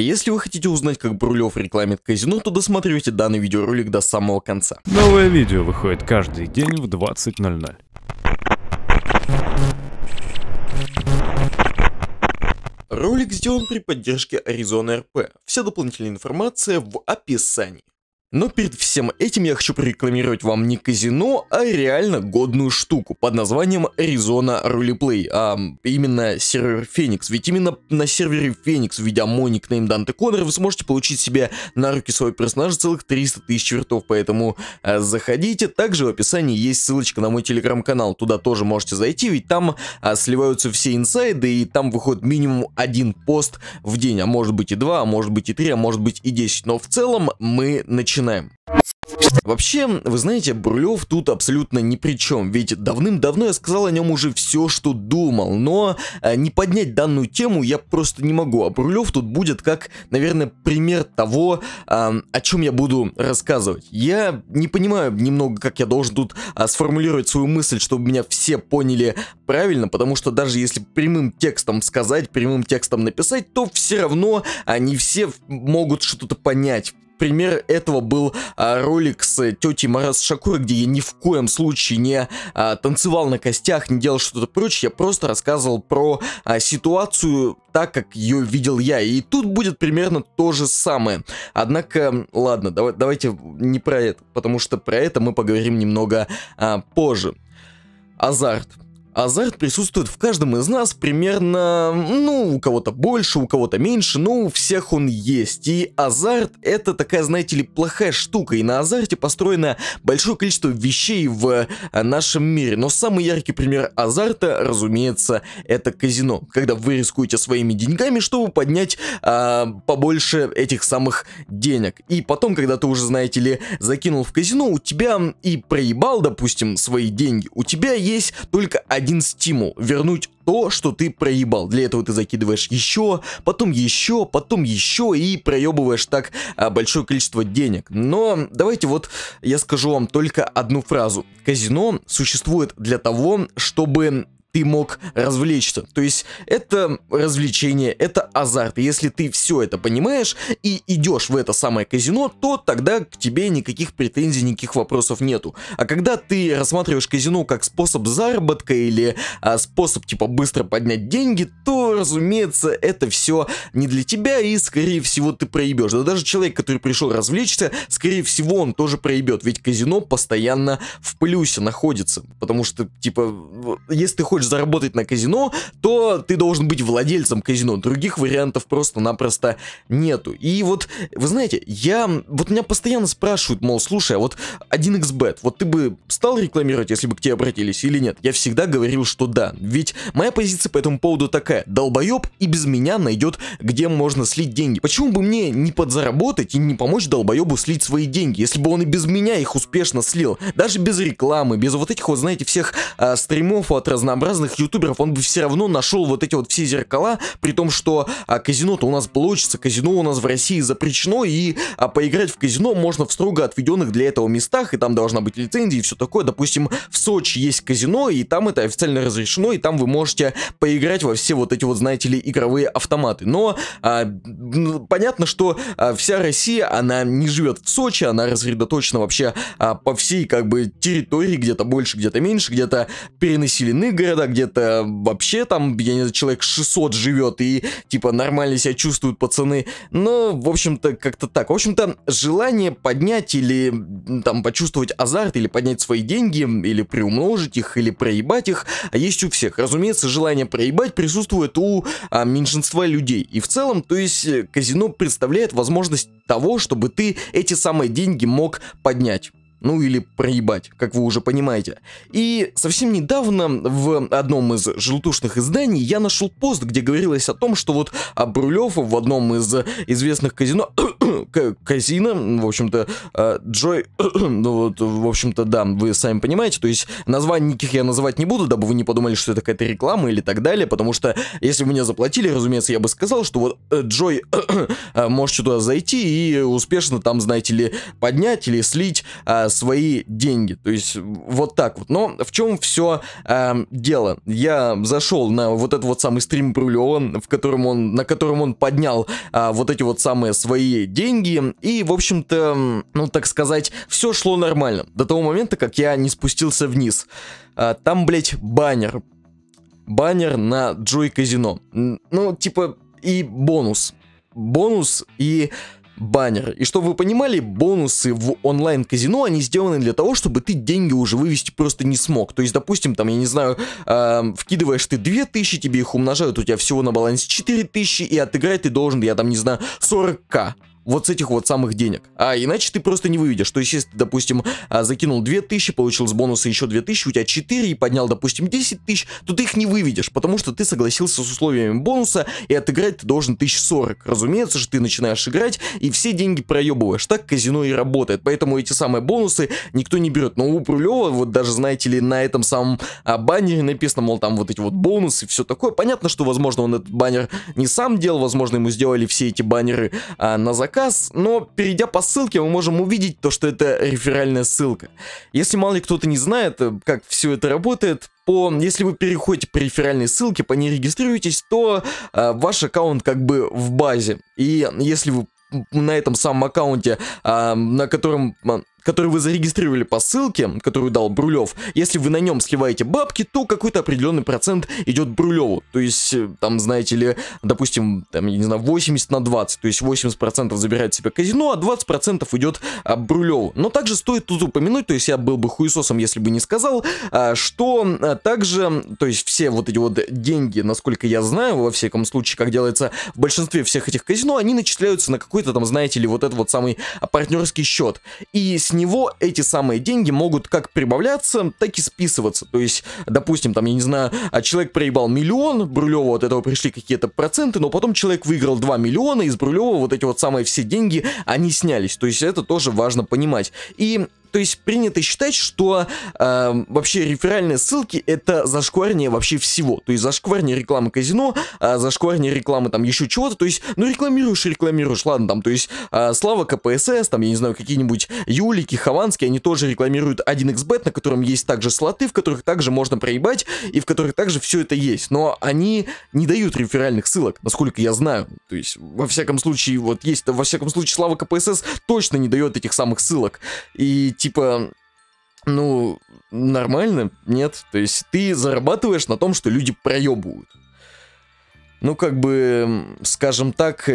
Если вы хотите узнать, как Брулев рекламит казино, то досмотрите данный видеоролик до самого конца. Новое видео выходит каждый день в 20.00. Ролик сделан при поддержке Arizona RP. Вся дополнительная информация в описании. Но перед всем этим я хочу прорекламировать вам не казино, а реально годную штуку под названием Arizona Roleplay, а именно сервер Феникс. Ведь именно на сервере Феникс, введя мой никнейм Данте Коннор, вы сможете получить себе на руки своего персонажа целых 300 тысяч вертов, поэтому э, заходите. Также в описании есть ссылочка на мой телеграм-канал, туда тоже можете зайти, ведь там э, сливаются все инсайды и там выходит минимум один пост в день, а может быть и два, а может быть и три, а может быть и 10, но в целом мы начинаем начинаем. Вообще, вы знаете, Брулев тут абсолютно ни при чем, ведь давным-давно я сказал о нем уже все, что думал, но э, не поднять данную тему я просто не могу, а Брулев тут будет как, наверное, пример того, о чем я буду рассказывать. Я не понимаю немного, как я должен тут а, сформулировать свою мысль, чтобы меня все поняли правильно, потому что даже если прямым текстом сказать, прямым текстом написать, то а, все равно они все могут что-то понять пример этого был а, ролик с э, тетей Марас Шакур, где я ни в коем случае не а, танцевал на костях, не делал что-то прочее, я просто рассказывал про а, ситуацию так, как ее видел я. И тут будет примерно то же самое. Однако, ладно, давай, давайте не про это, потому что про это мы поговорим немного а, позже. Азарт. Азарт присутствует в каждом из нас примерно, ну, у кого-то больше, у кого-то меньше, но у всех он есть. И азарт это такая, знаете ли, плохая штука, и на азарте построено большое количество вещей в э, нашем мире. Но самый яркий пример азарта, разумеется, это казино, когда вы рискуете своими деньгами, чтобы поднять э, побольше этих самых денег. И потом, когда ты уже, знаете ли, закинул в казино, у тебя и проебал, допустим, свои деньги, у тебя есть только один один стимул. Вернуть то, что ты проебал. Для этого ты закидываешь еще, потом еще, потом еще и проебываешь так а, большое количество денег. Но давайте вот я скажу вам только одну фразу. Казино существует для того, чтобы ты мог развлечься. То есть это развлечение, это азарт. если ты все это понимаешь и идешь в это самое казино, то тогда к тебе никаких претензий, никаких вопросов нету. А когда ты рассматриваешь казино как способ заработка или а, способ типа быстро поднять деньги, то, разумеется, это все не для тебя и, скорее всего, ты проебешь. Да даже человек, который пришел развлечься, скорее всего, он тоже проебет, ведь казино постоянно в плюсе находится. Потому что, типа, если ты хочешь хочешь заработать на казино, то ты должен быть владельцем казино. Других вариантов просто-напросто нету. И вот, вы знаете, я... Вот меня постоянно спрашивают, мол, слушай, а вот 1xbet, вот ты бы стал рекламировать, если бы к тебе обратились или нет? Я всегда говорил, что да. Ведь моя позиция по этому поводу такая. Долбоеб и без меня найдет, где можно слить деньги. Почему бы мне не подзаработать и не помочь долбоебу слить свои деньги, если бы он и без меня их успешно слил? Даже без рекламы, без вот этих вот, знаете, всех а, стримов от разнообразных разных ютуберов, он бы все равно нашел вот эти вот все зеркала, при том, что а, казино-то у нас получится, казино у нас в России запрещено, и а, поиграть в казино можно в строго отведенных для этого местах, и там должна быть лицензия и все такое. Допустим, в Сочи есть казино, и там это официально разрешено, и там вы можете поиграть во все вот эти вот, знаете ли, игровые автоматы. Но а, понятно, что а, вся Россия, она не живет в Сочи, она разредоточена вообще а, по всей как бы территории, где-то больше, где-то меньше, где-то перенаселены города, когда где-то вообще там, я не знаю, человек 600 живет и типа нормально себя чувствуют пацаны. Но, ну, в общем-то, как-то так. В общем-то, желание поднять или там почувствовать азарт, или поднять свои деньги, или приумножить их, или проебать их, а есть у всех. Разумеется, желание проебать присутствует у а, меньшинства людей. И в целом, то есть, э, казино представляет возможность того, чтобы ты эти самые деньги мог поднять ну или проебать, как вы уже понимаете. И совсем недавно в одном из желтушных изданий я нашел пост, где говорилось о том, что вот Брулев в одном из известных казино... казино, в общем-то, э, Джой... ну вот, в общем-то, да, вы сами понимаете, то есть названий никаких я называть не буду, дабы вы не подумали, что это какая-то реклама или так далее, потому что если бы мне заплатили, разумеется, я бы сказал, что вот э, Джой, э, можете туда зайти и успешно там, знаете ли, поднять или слить свои деньги. То есть вот так вот. Но в чем все э, эм, дело? Я зашел на вот этот вот самый стрим Брулева, в котором он, на котором он поднял э, вот эти вот самые свои деньги. И, в общем-то, ну так сказать, все шло нормально. До того момента, как я не спустился вниз. Э, там, блядь, баннер. Баннер на Джой Казино. Ну, типа, и бонус. Бонус и баннер И чтобы вы понимали, бонусы в онлайн-казино, они сделаны для того, чтобы ты деньги уже вывести просто не смог. То есть, допустим, там, я не знаю, э, вкидываешь ты 2000, тебе их умножают, у тебя всего на балансе 4000, и отыграть ты должен, я там, не знаю, 40к вот с этих вот самых денег. А иначе ты просто не выведешь. То есть, если ты, допустим, а, закинул 2000, получил с бонуса еще 2000, у тебя 4 и поднял, допустим, 10 тысяч, то ты их не выведешь, потому что ты согласился с условиями бонуса, и отыграть ты должен 1040. Разумеется же, ты начинаешь играть, и все деньги проебываешь. Так казино и работает. Поэтому эти самые бонусы никто не берет. Но у Брулева, вот даже, знаете ли, на этом самом а, баннере написано, мол, там вот эти вот бонусы, и все такое. Понятно, что, возможно, он этот баннер не сам делал, возможно, ему сделали все эти баннеры а, на заказ, заказ, но перейдя по ссылке, мы можем увидеть то, что это реферальная ссылка. Если мало ли кто-то не знает, э, как все это работает, по, если вы переходите по реферальной ссылке, по ней регистрируетесь, то э, ваш аккаунт как бы в базе. И если вы на этом самом аккаунте, э, на котором который вы зарегистрировали по ссылке, которую дал Брулев, если вы на нем сливаете бабки, то какой-то определенный процент идет Брулеву. То есть, э, там, знаете ли, допустим, там, я не знаю, 80 на 20, то есть 80% забирает себе казино, а 20% идет а, Брулеву. Но также стоит тут упомянуть, то есть я был бы хуесосом, если бы не сказал, а, что а, также, то есть все вот эти вот деньги, насколько я знаю, во всяком случае, как делается в большинстве всех этих казино, они начисляются на какой-то там, знаете ли, вот этот вот самый партнерский счет. И с него эти самые деньги могут как прибавляться, так и списываться. То есть, допустим, там, я не знаю, а человек проебал миллион, Брулеву от этого пришли какие-то проценты, но потом человек выиграл 2 миллиона, из Брулева вот эти вот самые все деньги, они снялись. То есть это тоже важно понимать. И то есть принято считать, что э, вообще реферальные ссылки это зашкварнее вообще всего. То есть зашкварнее рекламы казино, э, зашкварнее рекламы там еще чего-то. То есть, ну рекламируешь, рекламируешь, ладно, там, то есть э, Слава КПСС, там, я не знаю, какие-нибудь Юлики, Хованские, они тоже рекламируют 1xbet, на котором есть также слоты, в которых также можно проебать и в которых также все это есть. Но они не дают реферальных ссылок, насколько я знаю. То есть, во всяком случае, вот есть, во всяком случае, Слава КПСС точно не дает этих самых ссылок. И типа типа, ну, нормально, нет. То есть ты зарабатываешь на том, что люди проебывают. Ну, как бы, скажем так,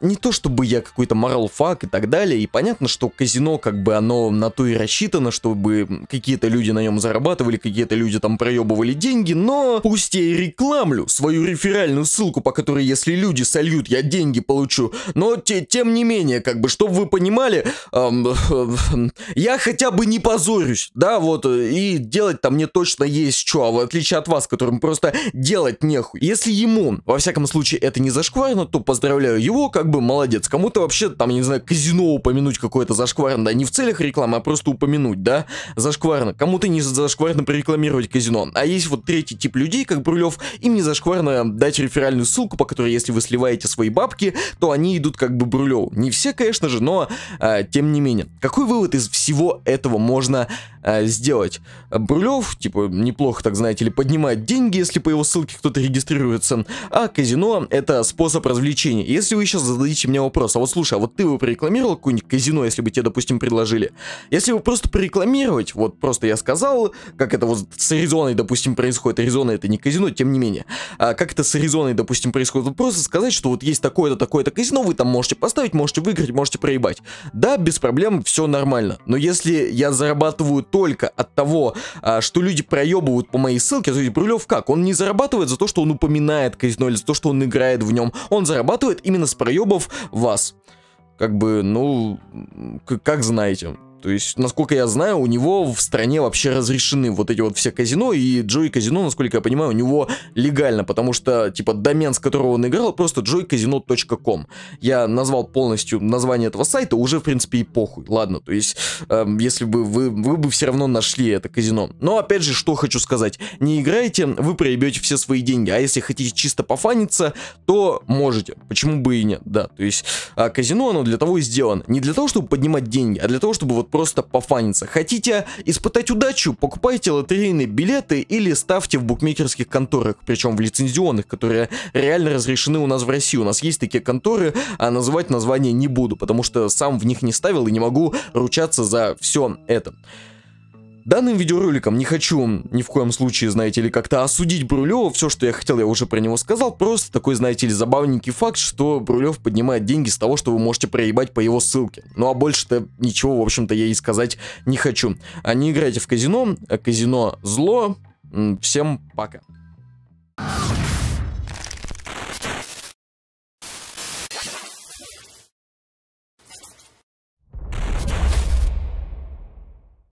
не то чтобы я какой-то морал фак и так далее, и понятно, что казино, как бы оно на то и рассчитано, чтобы какие-то люди на нем зарабатывали, какие-то люди там проебывали деньги, но пусть я и рекламлю свою реферальную ссылку, по которой если люди сольют, я деньги получу, но те, тем не менее, как бы, чтобы вы понимали, эм, э, я хотя бы не позорюсь, да, вот, и делать там мне точно есть что, а в отличие от вас, которым просто делать нехуй. Если ему, во всяком случае, это не зашкварно, то поздравляю его, как бы молодец. Кому-то вообще, там, я не знаю, казино упомянуть какое-то зашкварно, да, не в целях рекламы, а просто упомянуть, да, зашкварно. Кому-то не зашкварно прорекламировать казино. А есть вот третий тип людей, как Брулев, им не зашкварно дать реферальную ссылку, по которой, если вы сливаете свои бабки, то они идут как бы брулев Не все, конечно же, но а, тем не менее. Какой вывод из всего этого можно а, сделать? Брулев, типа, неплохо, так знаете ли, поднимает деньги, если по его ссылке кто-то регистрируется, а казино это способ развлечения. Если вы сейчас зададите мне вопрос, а вот слушай, а вот ты бы прорекламировал какое-нибудь казино, если бы тебе, допустим, предложили? Если бы просто прорекламировать, вот просто я сказал, как это вот с Аризоной, допустим, происходит, Аризона это не казино, тем не менее, а как это с Аризоной, допустим, происходит, вот просто сказать, что вот есть такое-то, такое-то казино, вы там можете поставить, можете выиграть, можете проебать. Да, без проблем, все нормально, но если я зарабатываю только от того, а, что люди проебывают по моей ссылке, то есть Брюлев как? Он не зарабатывает за то, что он упоминает казино или за то, что он играет в нем, он зарабатывает именно с проебом мобов вас. Как бы, ну, как знаете. То есть, насколько я знаю, у него в стране вообще разрешены вот эти вот все казино, и Джой Казино, насколько я понимаю, у него легально, потому что, типа, домен, с которого он играл, просто joycasino.com. Я назвал полностью название этого сайта, уже, в принципе, и похуй. Ладно, то есть, э, если бы вы, вы бы все равно нашли это казино. Но, опять же, что хочу сказать. Не играйте, вы проебете все свои деньги, а если хотите чисто пофаниться, то можете. Почему бы и нет, да. То есть, э, казино, оно для того и сделано. Не для того, чтобы поднимать деньги, а для того, чтобы вот просто пофаниться. Хотите испытать удачу? Покупайте лотерейные билеты или ставьте в букмекерских конторах, причем в лицензионных, которые реально разрешены у нас в России. У нас есть такие конторы, а называть название не буду, потому что сам в них не ставил и не могу ручаться за все это. Данным видеороликом не хочу ни в коем случае, знаете ли, как-то осудить Брулева. Все, что я хотел, я уже про него сказал. Просто такой, знаете ли, забавненький факт, что Брулев поднимает деньги с того, что вы можете проебать по его ссылке. Ну а больше-то ничего, в общем-то, я и сказать не хочу. А не играйте в казино. Казино зло. Всем пока.